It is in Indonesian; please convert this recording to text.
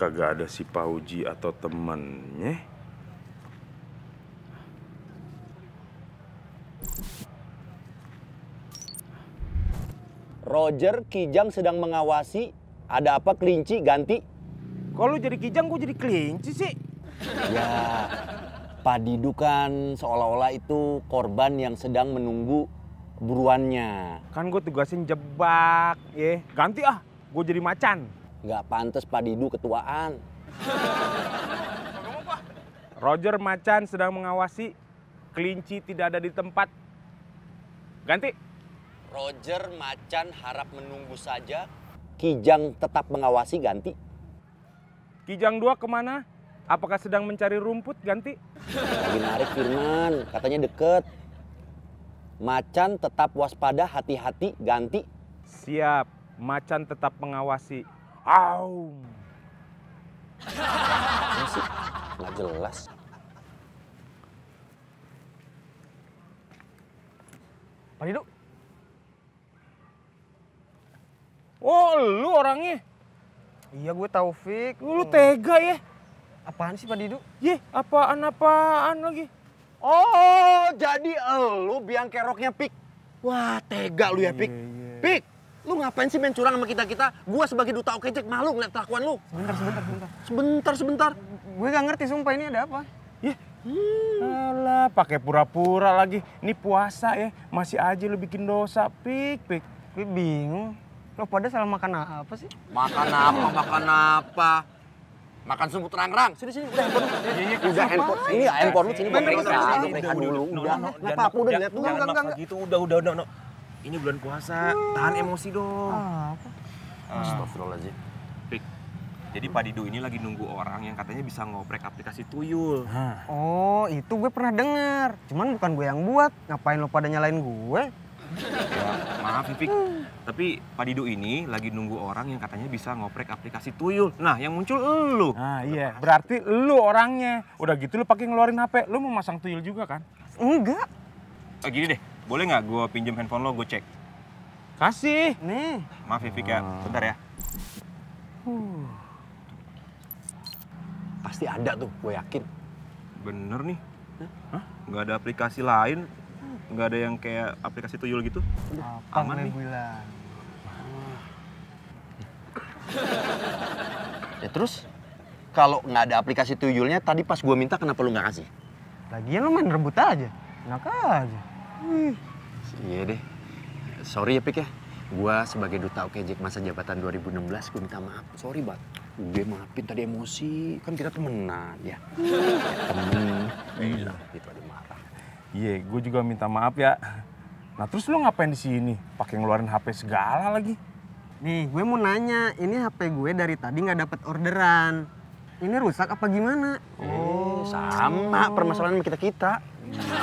kagak ada si Pauji atau temennya Roger Kijang sedang mengawasi ada apa kelinci ganti kalau jadi Kijang gue jadi kelinci sih ya Pak Didu kan seolah-olah itu korban yang sedang menunggu buruannya kan gue tugasin jebak ya ganti ah gue jadi macan Nggak pantas Pak Didu ketuaan. Roger Macan sedang mengawasi. Kelinci tidak ada di tempat. Ganti. Roger Macan harap menunggu saja. Kijang tetap mengawasi ganti. Kijang dua kemana? Apakah sedang mencari rumput ganti? Lagi narik Firman, katanya deket. Macan tetap waspada, hati-hati, ganti. Siap, macan tetap mengawasi. Aum. Ini sih jelas. Pak Dido. Oh, lu orangnya. Iya, gue Taufik. Lu lu tega ya. Apaan sih Pak Dido? Ye, apaan-apaan lagi. Oh, jadi lu biang keroknya Pik. Wah, tega lu ya Pik. Iya, iya. Pik, Lu ngapain sih main curang sama kita-kita? Gua sebagai duta oke Jack malu ngeliat kelakuan lu. Sebentar, sebentar, sebentar. Sebentar, sebentar. Gue gak ngerti sumpah ini ada apa. Ya, Hmm. Alah, pakai pura-pura lagi. Ini puasa ya, masih aja lu bikin dosa. Pik, pik. Gue bingung. Lo pada salah makan apa sih? Makan apa, makan apa? Makan semut rang-rang. Sini sini udah handphone. Iya, iya, udah handphone. Ini iya, handphone lu sini gua dulu. Udah. Enggak apa-apa gitu. udah udah, udah, udah, udah, gitu. Udah udah udah ini bulan puasa, tahan emosi dong. Ah, apa? Ah. Astagfirullahaladzim. Pik. Jadi Pak Didu ini lagi nunggu orang yang katanya bisa ngoprek aplikasi tuyul. Hah. Oh, itu gue pernah dengar. Cuman bukan gue yang buat. Ngapain lo pada nyalain gue? Ya, maaf Pik. Hmm. Tapi Pak Didu ini lagi nunggu orang yang katanya bisa ngoprek aplikasi tuyul. Nah, yang muncul lu. Nah, iya. Berarti lu orangnya. Udah gitu lu pakai ngeluarin HP. Lu mau masang tuyul juga kan? Enggak. Oh, gini deh, boleh nggak gue pinjem handphone lo, gue cek? Kasih. Nih. Maaf ya, Vika hmm. ya. Bentar ya. Pasti ada tuh, gue yakin. Bener nih. Nggak ada aplikasi lain? Nggak ada yang kayak aplikasi tuyul gitu? Apa Aman nih. ya terus, kalau nggak ada aplikasi tuyulnya, tadi pas gue minta kenapa lu nggak kasih? Lagian lu main rebut aja. Enak aja. Hmm. Iya deh. Sorry ya, Pik ya. Gua sebagai duta OKJK masa jabatan 2016, gue minta maaf. Sorry, Bat. Gue maafin tadi emosi. Kan kita temenan, ya. Iya. Temen. Iya. Itu ada marah. Iya, gue juga minta maaf ya. Nah terus lu ngapain di sini? Pakai ngeluarin HP segala lagi? Nih, gue mau nanya, ini HP gue dari tadi nggak dapat orderan. Ini rusak apa gimana? Oh, sama permasalahan kita kita.